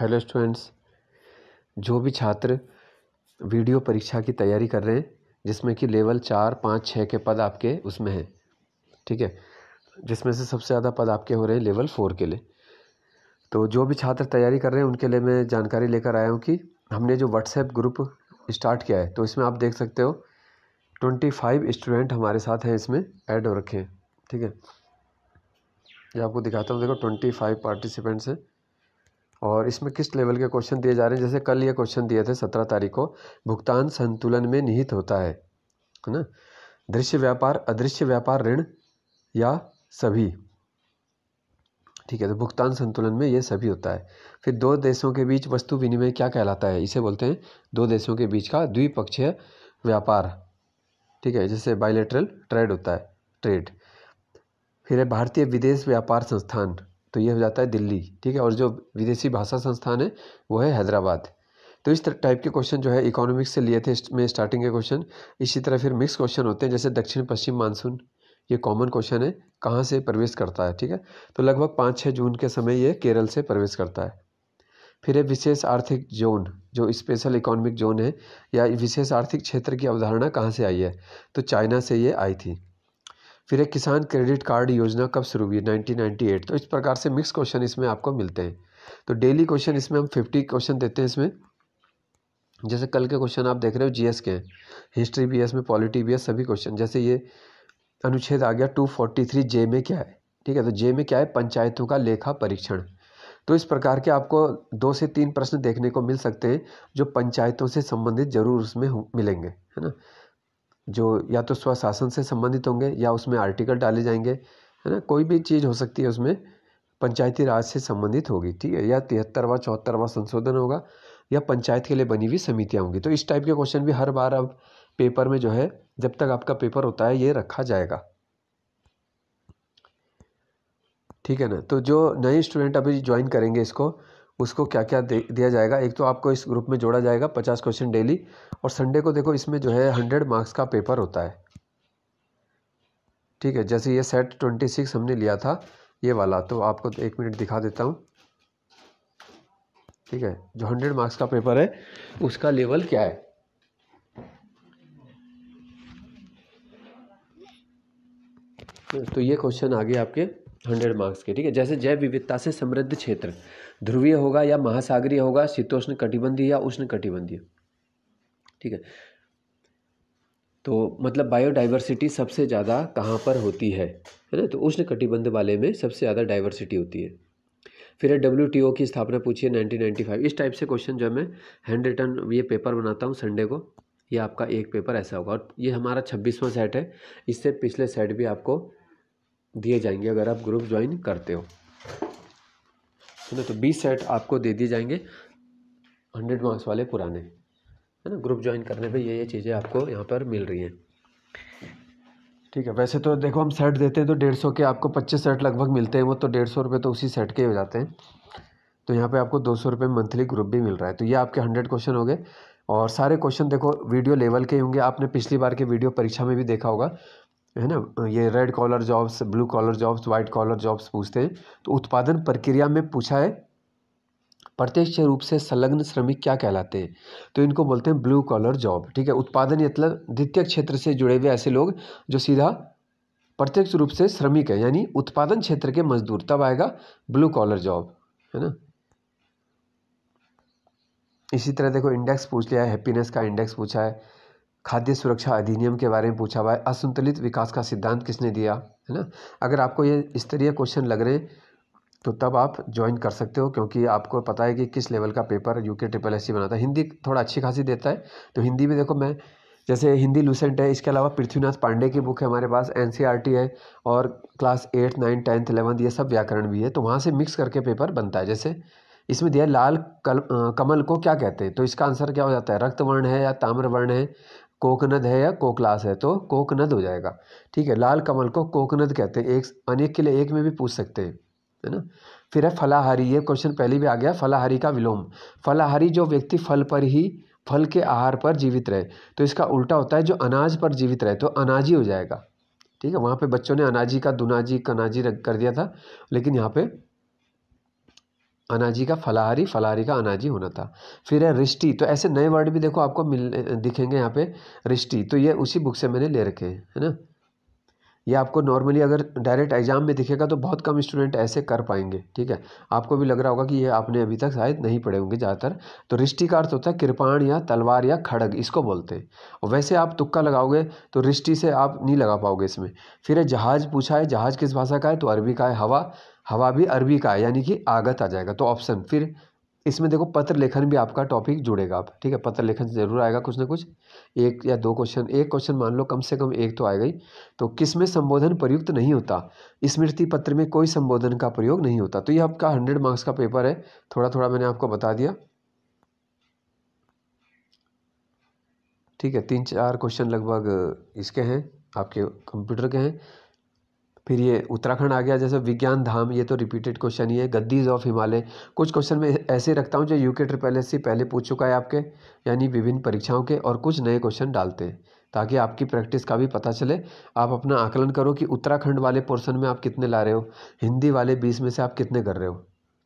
hello students जो भी छात्र वीडियो परीक्षा की तैयारी कर रहे हैं जिसमें कि लेवल चार पाँच छः के पद आपके उसमें हैं ठीक है जिसमें से सबसे ज़्यादा पद आपके हो रहे हैं लेवल फोर के लिए तो जो भी छात्र तैयारी कर रहे हैं उनके लिए मैं जानकारी लेकर आया हूँ कि हमने जो व्हाट्सएप ग्रुप स्टार्ट किया है तो इसमें आप देख सकते हो ट्वेंटी फाइव स्टूडेंट हमारे साथ हैं इसमें ऐड हो रखे हैं ठीक है ये आपको दिखाता हूँ देखो ट्वेंटी फाइव पार्टिसिपेंट्स हैं और इसमें किस लेवल के क्वेश्चन दिए जा रहे हैं जैसे कल ये क्वेश्चन दिए थे सत्रह तारीख को भुगतान संतुलन में निहित होता है है ना दृश्य व्यापार अदृश्य व्यापार ऋण या सभी ठीक है तो भुगतान संतुलन में ये सभी होता है फिर दो देशों के बीच वस्तु विनिमय क्या कहलाता है इसे बोलते हैं दो देशों के बीच का द्विपक्षीय व्यापार ठीक है जैसे बायोलेटरल ट्रेड होता है ट्रेड फिर है भारतीय विदेश व्यापार संस्थान तो ये हो जाता है दिल्ली ठीक है और जो विदेशी भाषा संस्थान है वो है हैदराबाद तो इस टाइप के क्वेश्चन जो है इकोनॉमिक्स से लिए थे में स्टार्टिंग के क्वेश्चन इसी तरह फिर मिक्स क्वेश्चन होते हैं जैसे दक्षिण पश्चिम मानसून ये कॉमन क्वेश्चन है कहाँ से प्रवेश करता है ठीक है तो लगभग पाँच छः जून के समय ये केरल से प्रवेश करता है फिर ये विशेष आर्थिक जोन जो स्पेशल इकोनॉमिक जोन है या विशेष आर्थिक क्षेत्र की अवधारणा कहाँ से आई है तो चाइना से ये आई थी फिर एक किसान क्रेडिट कार्ड योजना कब शुरू हुई 1998 तो इस प्रकार से मिक्स क्वेश्चन इसमें आपको मिलते हैं तो डेली क्वेश्चन इसमें हम फिफ्टी क्वेश्चन देते हैं इसमें जैसे कल के क्वेश्चन आप देख रहे हो जी के हैं हिस्ट्री एस में पॉलिटी बीएस सभी क्वेश्चन जैसे ये अनुच्छेद आ गया टू फोर्टी थ्री जे में क्या है ठीक है तो जे में क्या है पंचायतों का लेखा परीक्षण तो इस प्रकार के आपको दो से तीन प्रश्न देखने को मिल सकते हैं जो पंचायतों से संबंधित जरूर उसमें मिलेंगे है ना जो या तो स्वशासन से संबंधित होंगे या उसमें आर्टिकल डाले जाएंगे है ना कोई भी चीज़ हो सकती है उसमें पंचायती राज से संबंधित होगी ठीक है या तिहत्तरवा चौहत्तरवा संशोधन होगा या पंचायत के लिए बनी हुई समितियाँ होंगी तो इस टाइप के क्वेश्चन भी हर बार अब पेपर में जो है जब तक आपका पेपर होता है ये रखा जाएगा ठीक है ना तो जो नए स्टूडेंट अभी ज्वाइन करेंगे इसको उसको क्या क्या दिया जाएगा एक तो आपको इस ग्रुप में जोड़ा जाएगा पचास क्वेश्चन डेली और संडे को देखो इसमें जो है हंड्रेड मार्क्स का पेपर होता है ठीक है जैसे ये सेट ट्वेंटी सिक्स हमने लिया था ये वाला तो आपको एक मिनट दिखा देता हूँ ठीक है जो हंड्रेड मार्क्स का पेपर है उसका लेवल क्या है तो ये क्वेश्चन आ गए आपके हंड्रेड मार्क्स के ठीक है जैसे जैव विविधता से समृद्ध क्षेत्र ध्रुवीय होगा या महासागरीय होगा शीतोष्ण कटिबंधीय या उष्ण कटिबंधीय ठीक है तो मतलब बायोडाइवर्सिटी सबसे ज़्यादा कहाँ पर होती है है ना तो उष्ण कटिबंध वाले में सबसे ज़्यादा डाइवर्सिटी होती है फिर डब्ल्यू टी ओ की स्थापना पूछिए फाइव इस टाइप से क्वेश्चन जो मैं हैंड रिटर्न ये पेपर बनाता हूँ संडे को ये आपका एक पेपर ऐसा होगा और ये हमारा छब्बीसवां सेट है इससे पिछले सेट भी आपको दिए जाएंगे अगर आप ग्रुप ज्वाइन करते हो है ना तो बीस सेट आपको दे दिए जाएंगे हंड्रेड मार्क्स वाले पुराने है ना ग्रुप ज्वाइन करने पे ये ये चीज़ें आपको यहाँ पर मिल रही हैं ठीक है वैसे तो देखो हम सेट देते हैं तो डेढ़ सौ के आपको पच्चीस सेट लगभग मिलते हैं वो तो डेढ़ सौ रुपये तो उसी सेट के हो जाते हैं तो यहाँ पे आपको दो सौ रुपये मंथली ग्रुप भी मिल रहा है तो ये आपके हंड्रेड क्वेश्चन हो गए और सारे क्वेश्चन देखो वीडियो लेवल के होंगे आपने पिछली बार के वीडियो परीक्षा में भी देखा होगा है ना ये red collar jobs blue collar jobs white collar jobs पूछते हैं तो उत्पादन प्रक्रिया में पूछा है प्रत्यक्ष रूप से संलग्न श्रमिक क्या कहलाते हैं तो इनको बोलते हैं ब्लू कॉलर जॉब ठीक है उत्पादन मतलब द्वितीय क्षेत्र से जुड़े हुए ऐसे लोग जो सीधा प्रत्यक्ष रूप से श्रमिक है यानी उत्पादन क्षेत्र के मजदूर तब आएगा ब्लू कॉलर जॉब है ना इसी तरह देखो इंडेक्स पूछ लिया है हैप्पीनेस का इंडेक्स पूछा है खाद्य सुरक्षा अधिनियम के बारे में पूछा हुआ है असंतुलित विकास का सिद्धांत किसने दिया है ना अगर आपको ये स्तरीय क्वेश्चन लग रहे तो तब आप ज्वाइन कर सकते हो क्योंकि आपको पता है कि किस लेवल का paper U K triple S C बनाता है हिंदी थोड़ा अच्छी खासी देता है तो हिंदी में देखो मैं जैसे हिंदी लूसेंट है इसके अलावा पृथ्वीनाथ पांडे की बुक है हमारे पास एन सी आर टी है और class eight nine tenth eleventh ये सब व्याकरण भी है तो वहाँ से मिक्स करके पेपर बनता है जैसे इसमें दिया लाल कल, आ, कमल को क्या कहते हैं तो इसका आंसर क्या हो जाता है रक्तवर्ण है या ताम्रवर्ण है कोकनद है या कोकलास है तो कोकनद हो जाएगा ठीक है लाल कमल को कोकनद कहते हैं एक अनेक के लिए एक में भी पूछ सकते हैं है ना फिर है फलाहारी ये क्वेश्चन पहले भी आ गया फलाहारी का विलोम फलाहारी जो व्यक्ति फल पर ही फल के आहार पर जीवित रहे तो इसका उल्टा होता है जो अनाज पर जीवित रहे तो अनाजी हो जाएगा ठीक है वहाँ पे बच्चों ने अनाजी का दुनाजी कनाजी कर दिया था लेकिन यहाँ पे अनाजी का फलाहारी फलाहारी का अनाजी होना था फिर है रिष्टि तो ऐसे नए वर्ड भी देखो आपको मिल दिखेंगे यहाँ पे रिष्टि तो ये उसी बुक से मैंने ले रखे हैं है ना ये आपको नॉर्मली अगर डायरेक्ट एग्ज़ाम में दिखेगा तो बहुत कम स्टूडेंट ऐसे कर पाएंगे ठीक है आपको भी लग रहा होगा कि ये आपने अभी तक शायद नहीं पढ़े होंगे ज़्यादातर तो रिष्टि का अर्थ होता है कृपाण या तलवार या खड़ग इसको बोलते हैं और वैसे आप तुक्का लगाओगे तो रिष्टि से आप नहीं लगा पाओगे इसमें फिर जहाज़ पूछा है जहाज़ किस भाषा का है तो अरबी का है हवा हवा भी अरबी का है यानी कि आगत आ जाएगा तो ऑप्शन फिर इसमें देखो पत्र लेखन भी आपका टॉपिक जुड़ेगा आप ठीक है पत्र लेखन जरूर आएगा कुछ ना कुछ एक या दो क्वेश्चन एक क्वेश्चन मान लो कम से कम एक तो आएगा ही तो किस में संबोधन प्रयुक्त नहीं होता स्मृति पत्र में कोई संबोधन का प्रयोग नहीं होता तो ये आपका हंड्रेड मार्क्स का पेपर है थोड़ा थोड़ा मैंने आपको बता दिया ठीक है तीन चार क्वेश्चन लगभग इसके हैं आपके कंप्यूटर के हैं फिर ये उत्तराखंड आ गया जैसे विज्ञान धाम ये तो रिपीटेड क्वेश्चन ही है गद्दीज ऑफ हिमालय कुछ क्वेश्चन मैं ऐसे रखता हूँ जो यू के ट्रिपल एस पहले पूछ चुका है आपके यानी विभिन्न परीक्षाओं के और कुछ नए क्वेश्चन डालते हैं ताकि आपकी प्रैक्टिस का भी पता चले आप अपना आकलन करो कि उत्तराखंड वाले पोर्सन में आप कितने ला रहे हो हिंदी वाले बीस में से आप कितने कर रहे हो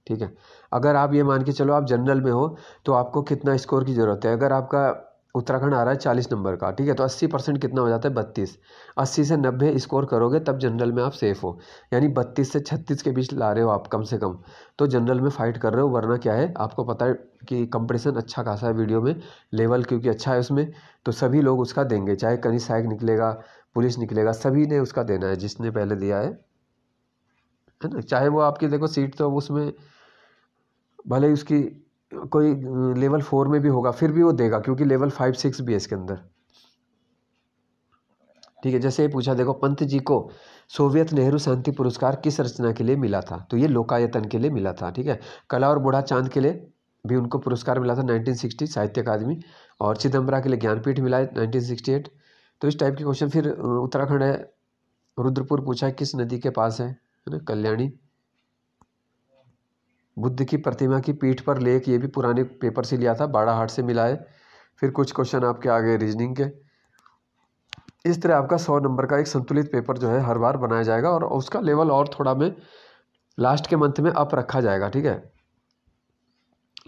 ठीक है अगर आप ये मान के चलो आप जनरल में हो तो आपको कितना स्कोर की ज़रूरत है अगर आपका उत्तराखंड आ रहा है चालीस नंबर का ठीक है तो अस्सी परसेंट कितना हो जाता है बत्तीस अस्सी से नब्बे स्कोर करोगे तब जनरल में आप सेफ हो यानी बत्तीस से छत्तीस के बीच ला रहे हो आप कम से कम तो जनरल में फाइट कर रहे हो वरना क्या है आपको पता है कि कंपटीशन अच्छा खासा है वीडियो में लेवल क्योंकि अच्छा है उसमें तो सभी लोग उसका देंगे चाहे कहीं सहायक निकलेगा पुलिस निकलेगा सभी ने उसका देना है जिसने पहले दिया है है ना चाहे वो आपकी देखो सीट तो उसमें भले ही उसकी कोई लेवल फोर में भी होगा फिर भी वो देगा क्योंकि लेवल फाइव सिक्स भी है इसके अंदर ठीक है जैसे ये पूछा देखो पंत जी को सोवियत नेहरू शांति पुरस्कार किस रचना के लिए मिला था तो ये लोकायतन के लिए मिला था ठीक है कला और बूढ़ा चांद के लिए भी उनको पुरस्कार मिला था सिक्सटी साहित्य अकादमी और चिदम्बरा के लिए ज्ञानपीठ मिला है नाइनटीन तो इस टाइप के क्वेश्चन फिर उत्तराखंड है रुद्रपुर पूछा है किस नदी के पास है है ना कल्याणी बुद्ध की प्रतिमा की पीठ पर लेख ये भी पुराने पेपर से लिया था बाड़ा हाट से मिलाए फिर कुछ क्वेश्चन आपके आ गए रीजनिंग के इस तरह आपका सौ नंबर का एक संतुलित पेपर जो है हर बार बनाया जाएगा और उसका लेवल और थोड़ा में लास्ट के मंथ में अप रखा जाएगा ठीक है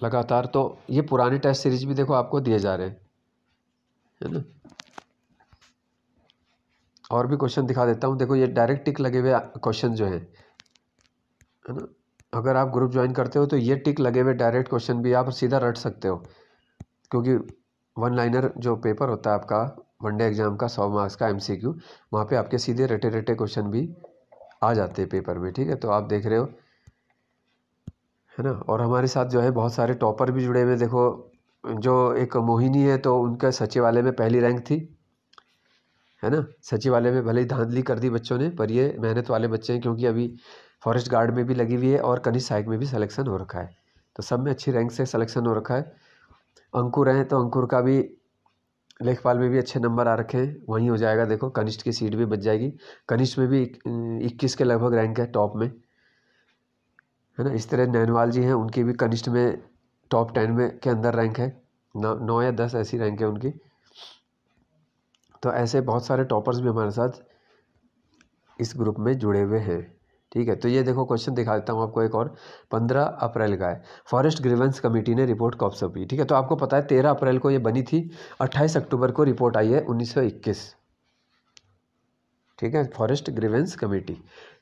लगातार तो ये पुराने टेस्ट सीरीज भी देखो आपको दिए जा रहे हैं है ना और भी क्वेश्चन दिखा देता हूँ देखो ये डायरेक्ट टिक लगे हुए क्वेश्चन जो है है ना अगर आप ग्रुप ज्वाइन करते हो तो ये टिक लगे हुए डायरेक्ट क्वेश्चन भी आप सीधा रट सकते हो क्योंकि वन लाइनर जो पेपर होता है आपका वनडे एग्ज़ाम का सौ मार्क्स का एम सी क्यू वहाँ पर आपके सीधे रटे रटे क्वेश्चन भी आ जाते हैं पेपर में ठीक है तो आप देख रहे हो है ना और हमारे साथ जो है बहुत सारे टॉपर भी जुड़े हुए देखो जो एक मोहिनी है तो उनका सचिवालय में पहली रैंक थी है ना सचिवालय में भले ही धांधली कर दी बच्चों ने पर ये मेहनत वाले बच्चे हैं क्योंकि अभी फॉरेस्ट गार्ड में भी लगी हुई है और कनिष्ठ सहायक में भी सलेक्शन हो रखा है तो सब में अच्छी रैंक से सलेक्शन हो रखा है अंकुर हैं तो अंकुर का भी लेखपाल में भी अच्छे नंबर आ रखे हैं वहीं हो जाएगा देखो कनिष्ठ की सीट भी बच जाएगी कनिष्ठ में भी इक्कीस के लगभग रैंक है टॉप में है ना इस तरह नैनवाल जी हैं उनकी भी कनिष्ठ में टॉप टेन में के अंदर रैंक है नौ नौ या दस ऐसी रैंक है उनकी तो ऐसे बहुत सारे टॉपर्स भी हमारे साथ इस ग्रुप में जुड़े हुए हैं ठीक है तो ये देखो क्वेश्चन दिखा देता हूँ आपको एक और पंद्रह अप्रैल का है फॉरेस्ट ग्रीवेंस कमेटी ने रिपोर्ट कब सौंपी ठीक है तो आपको पता है तेरह अप्रैल को ये बनी थी अट्ठाईस अक्टूबर को रिपोर्ट आई है उन्नीस ठीक है फॉरेस्ट ग्रीवेंस कमेटी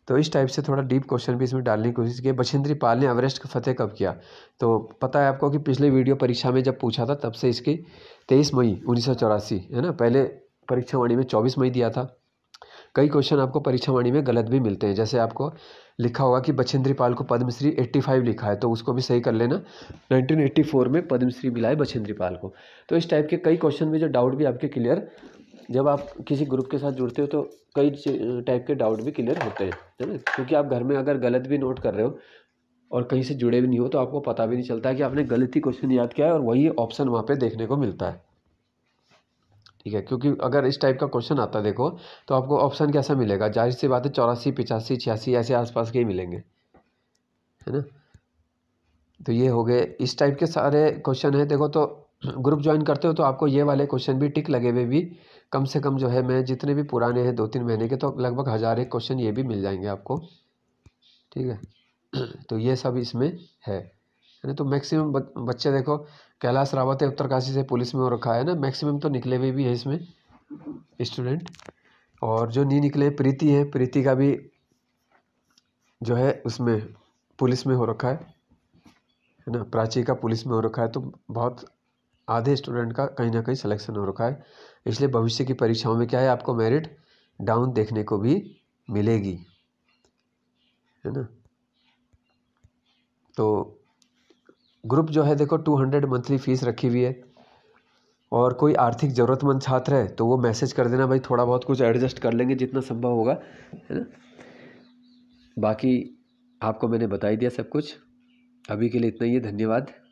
तो इस टाइप से थोड़ा डीप क्वेश्चन भी इसमें डालने की कोशिश की बछेंद्री पाल ने एवरेस्ट का फतेह कब किया तो पता है आपको कि पिछले वीडियो परीक्षा में जब पूछा था तब से इसकी तेईस मई उन्नीस है ना पहले परीक्षा वाणी में चौबीस मई दिया था कई क्वेश्चन आपको परीक्षा वाणी में गलत भी मिलते हैं जैसे आपको लिखा होगा कि बछेंद्री पाल को पद्मश्री 85 लिखा है तो उसको भी सही कर लेना 1984 में पद्मश्री मिला है बछेंद्री पाल को तो इस टाइप के कई क्वेश्चन में जो डाउट भी आपके क्लियर जब आप किसी ग्रुप के साथ जुड़ते हो तो कई टाइप के डाउट भी क्लियर होते हैं है ना क्योंकि आप घर में अगर गलत भी नोट कर रहे हो और कहीं से जुड़े भी नहीं हो तो आपको पता भी नहीं चलता कि आपने गलत ही क्वेश्चन याद किया है और वही ऑप्शन वहाँ पर देखने को मिलता है ठीक है क्योंकि अगर इस टाइप का क्वेश्चन आता देखो तो आपको ऑप्शन कैसा मिलेगा जाहिर सी बात है चौरासी पिचासी छियासी ऐसे आसपास के ही मिलेंगे है ना तो ये हो गए इस टाइप के सारे क्वेश्चन हैं देखो तो ग्रुप ज्वाइन करते हो तो आपको ये वाले क्वेश्चन भी टिक लगे हुए भी कम से कम जो है मैं जितने भी पुराने हैं दो तीन महीने के तो लगभग हज़ार एक क्वेश्चन ये भी मिल जाएंगे आपको ठीक है तो ये सब इसमें है ना तो मैक्सिमम बच्चे देखो कैलाश रावत है उत्तरकाशी से पुलिस में हो रखा है ना मैक्सिमम तो निकले हुए भी हैं इसमें स्टूडेंट और जो नहीं निकले प्रीति है प्रीति का भी जो है उसमें पुलिस में हो रखा है है ना प्राची का पुलिस में हो रखा है तो बहुत आधे स्टूडेंट का कहीं ना कहीं सिलेक्शन हो रखा है इसलिए भविष्य की परीक्षाओं में क्या है आपको मेरिट डाउन देखने को भी मिलेगी है ना तो ग्रुप जो है देखो टू हंड्रेड मंथली फ़ीस रखी हुई है और कोई आर्थिक ज़रूरतमंद छात्र है तो वो मैसेज कर देना भाई थोड़ा बहुत कुछ एडजस्ट कर लेंगे जितना संभव होगा है ना बाकी आपको मैंने बता ही दिया सब कुछ अभी के लिए इतना ही है धन्यवाद